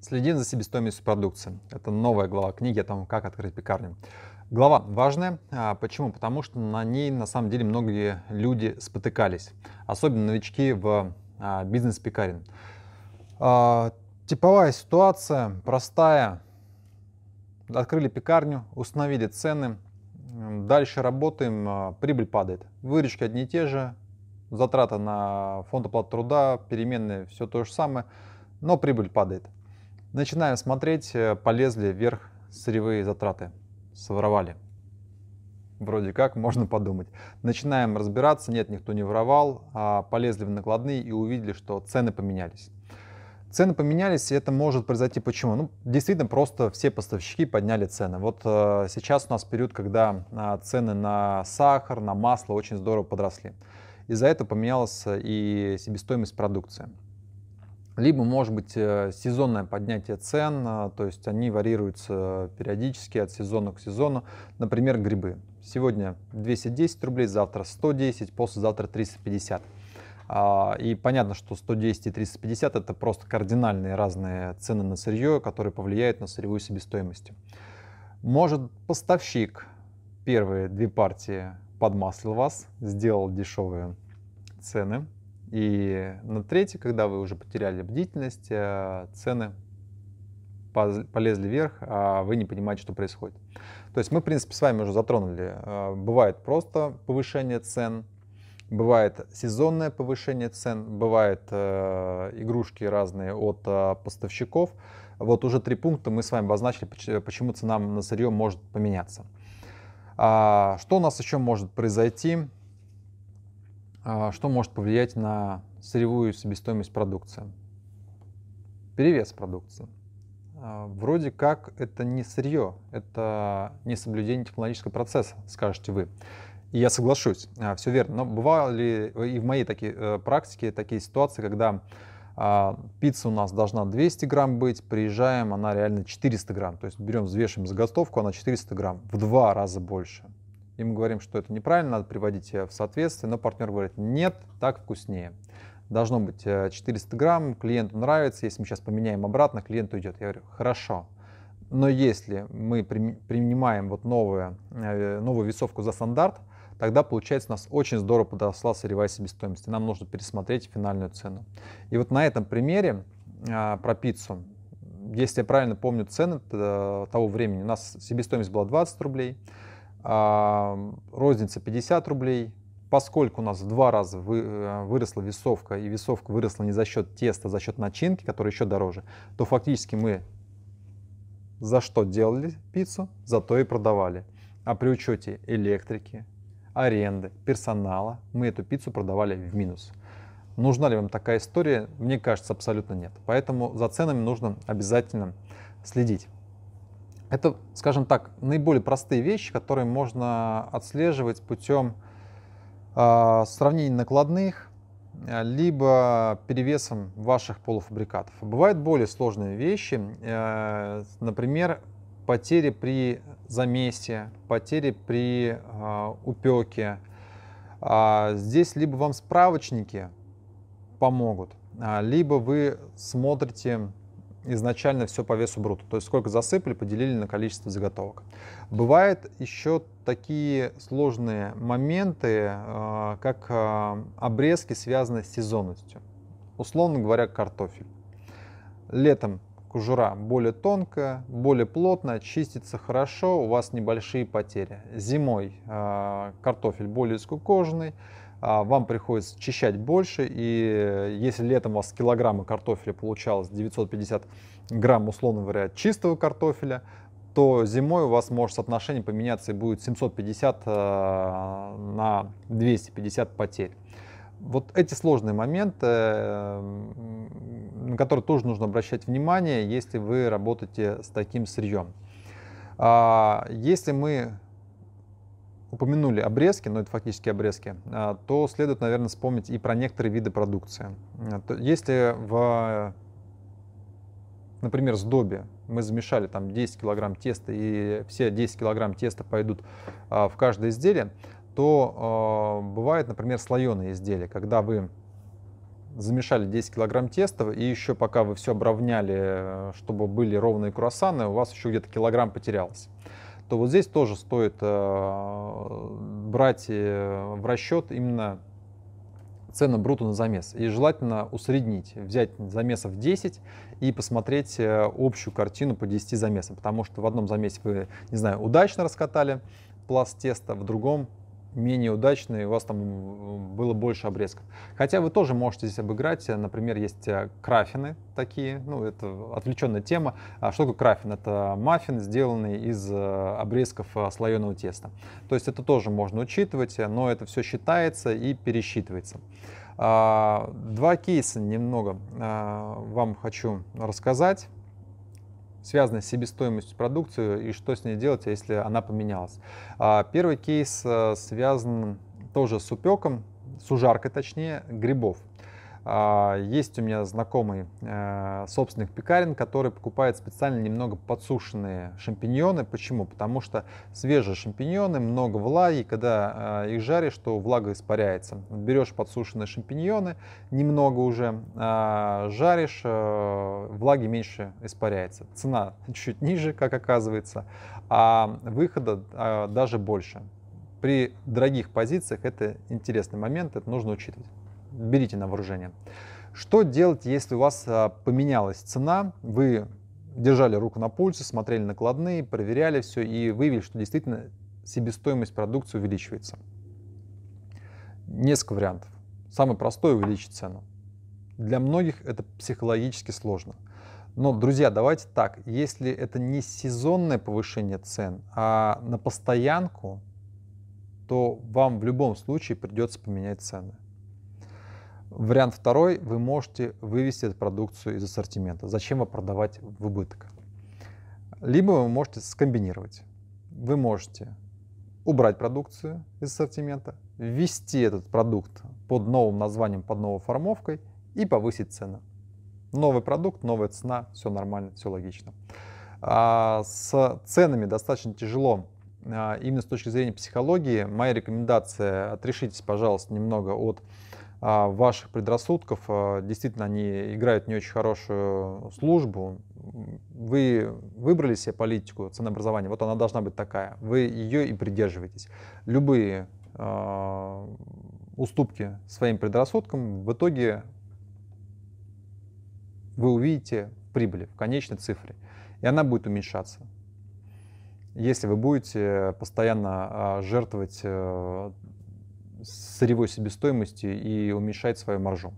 Следи за себестоимостью продукции. Это новая глава книги о том, как открыть пекарню. Глава важная. А, почему? Потому что на ней на самом деле многие люди спотыкались, особенно новички в а, бизнес-пекарен. А, типовая ситуация, простая. Открыли пекарню, установили цены, дальше работаем, прибыль падает. Выручки одни и те же, затраты на фонд оплаты труда, переменные, все то же самое, но прибыль падает. Начинаем смотреть, э, полезли вверх сырьевые затраты, своровали. Вроде как, можно подумать. Начинаем разбираться, нет, никто не воровал, а полезли в накладные и увидели, что цены поменялись. Цены поменялись, и это может произойти почему? Ну, действительно, просто все поставщики подняли цены. Вот э, сейчас у нас период, когда э, цены на сахар, на масло очень здорово подросли. Из-за этого поменялась э, и себестоимость продукции. Либо, может быть, э, сезонное поднятие цен, а, то есть они варьируются периодически от сезона к сезону. Например, грибы. Сегодня 210 рублей, завтра 110, послезавтра 350. А, и понятно, что 110 и 350 это просто кардинальные разные цены на сырье, которые повлияют на сырьевую себестоимость. Может поставщик первые две партии подмаслил вас, сделал дешевые цены, и на третий, когда вы уже потеряли бдительность, э, цены полезли вверх, а вы не понимаете, что происходит. То есть мы, в принципе, с вами уже затронули. Э, бывает просто повышение цен, бывает сезонное повышение цен, бывают э, игрушки разные от поставщиков. Вот уже три пункта мы с вами обозначили, почему цена на сырье может поменяться. А что у нас еще может произойти? А, что может повлиять на сырьевую себестоимость продукции? Перевес продукции. А, вроде как это не сырье, это не соблюдение технологического процесса, скажете вы. И я соглашусь, а, все верно. Но бывали э, и в моей такие, э, практике такие ситуации, когда пицца у нас должна 200 грамм быть, приезжаем, она реально 400 грамм. То есть берем, взвешиваем заготовку, она 400 грамм, в два раза больше и мы говорим, что это неправильно, надо приводить в соответствие, но партнер говорит, нет, так вкуснее. Должно быть 400 э, грамм, клиенту нравится, если мы сейчас поменяем обратно, клиент уйдет. Я говорю, хорошо, но если мы принимаем вот новую, э, новую весовку за стандарт, тогда получается у нас очень здорово подросла сырьевая себестоимость, и нам нужно пересмотреть финальную цену. И вот на этом примере э, про пиццу если я правильно помню цены того времени, у нас себестоимость была 20 рублей, розница 50 рублей. Поскольку у нас в два раза э, выросла весовка, и весовка выросла не за счет теста, а за счет начинки, которая еще дороже, то фактически мы за что делали пиццу, зато и продавали. А при учете электрики, аренды, персонала мы эту пиццу продавали в минус. Нужна ли вам такая история? Мне кажется, абсолютно нет. Поэтому за ценами нужно обязательно следить. Это, скажем так, наиболее простые вещи, которые можно отслеживать путем э, а, сравнения накладных, а, либо перевесом ваших полуфабрикатов. Бывают более сложные вещи, э, например, потери при замесе, потери при э, а, упеке. А здесь либо вам справочники помогут, либо вы смотрите изначально все по весу брута, то есть сколько засыпали, поделили на количество заготовок. Бывают еще такие сложные моменты, э, как э, обрезки, связанные с сезонностью. Условно говоря, картофель. Летом кожура более тонкая, более плотная, чистится хорошо, у вас небольшие потери. Зимой э, картофель более скукоженный, а, вам приходится чищать больше, и э, если летом у вас килограммы картофеля получалось 950 грамм, условно говоря, чистого картофеля, то зимой у вас может соотношение поменяться и будет 750 э, на 250 потерь. Вот эти сложные моменты, э, на которые тоже нужно обращать внимание, если вы работаете с таким сырьем. А, если мы упомянули обрезки, но это фактически обрезки, а, то следует, наверное, вспомнить и про некоторые виды продукции. А, если в, например, сдобе мы замешали там 10 килограмм теста, и все 10 килограмм теста пойдут а, в каждое изделие, то бывает, например, слоеные изделия, когда вы замешали 10 килограмм теста, и еще пока вы все обровняли, э, чтобы были ровные круассаны, у вас еще где-то килограмм потерялось то вот здесь тоже стоит э, брать э, в расчет именно цену бруту на замес. И желательно усреднить, взять замесов 10 и посмотреть э, общую картину по 10 замесам. Потому что в одном замесе вы, не знаю, удачно раскатали пласт теста, в другом менее удачные у вас там было больше обрезков. Хотя вы тоже можете здесь обыграть. Э, например, есть э, крафины такие, ну, это отвлеченная тема. А что такое крафин? Это маффин, сделанный из э, обрезков слоеного теста. То есть это тоже можно учитывать, но это все считается и пересчитывается. А, два кейса немного а, вам хочу рассказать связано с себестоимостью продукции и что с ней делать, если она поменялась. А, первый кейс э, связан тоже с упеком, с ужаркой точнее, грибов. А, есть у меня знакомый э, собственник пекарен, который покупает специально немного подсушенные шампиньоны. Почему? Потому что свежие шампиньоны, много влаги, когда э, их жаришь, то влага испаряется. Берешь подсушенные шампиньоны, немного уже э, жаришь, влаги меньше испаряется. Цена чуть ниже, как оказывается, а выхода даже больше. При дорогих позициях это интересный момент, это нужно учитывать берите на вооружение. Что делать, если у вас а, поменялась цена, вы держали руку на пульсе, смотрели накладные, проверяли все и выявили, что действительно себестоимость продукции увеличивается? Несколько вариантов. Самый простой – увеличить цену. Для многих это психологически сложно. Но, друзья, давайте так, если это не сезонное повышение цен, а на постоянку, то вам в любом случае придется поменять цены. Вариант второй, вы можете вывести эту продукцию из ассортимента. Зачем вам продавать в убыток? Либо вы можете скомбинировать. Вы можете убрать продукцию из ассортимента, ввести этот продукт под новым названием, под новой формовкой и повысить цену. Новый продукт, новая цена, все нормально, все логично. А с ценами достаточно тяжело а, именно с точки зрения психологии. Моя рекомендация, отрешитесь, пожалуйста, немного от а ваших предрассудков. А, действительно, они играют не очень хорошую службу. Вы выбрали себе политику ценообразования, вот она должна быть такая. Вы ее и придерживаетесь. Любые э, уступки своим предрассудкам в итоге вы увидите прибыли, в конечной цифре. И она будет уменьшаться. Если вы будете постоянно жертвовать э, сырьевой себестоимости и уменьшает свою маржу.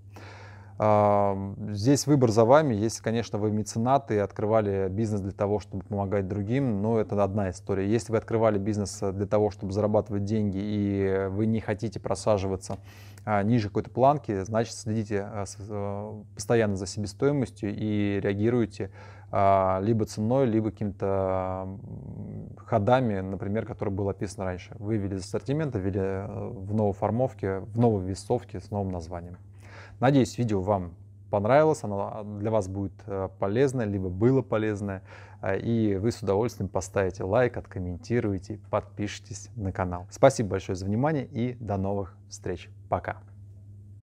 Здесь выбор за вами. Если, конечно, вы меценаты и открывали бизнес для того, чтобы помогать другим, но это одна история. Если вы открывали бизнес э, для того, чтобы зарабатывать деньги, и вы не хотите просаживаться а, ниже какой-то планки, значит, следите э, э, постоянно за себестоимостью и реагируйте а, либо ценой, либо какими-то ходами, например, которые было описано раньше. Вывели из ассортимента, ввели э, в новой формовке, в новой весовке с новым названием. Надеюсь, видео вам понравилось, оно а, для вас будет э, полезное, либо было полезное, э, и вы с удовольствием поставите лайк, откомментируйте, подпишитесь на канал. Спасибо большое за внимание и до новых встреч. Пока!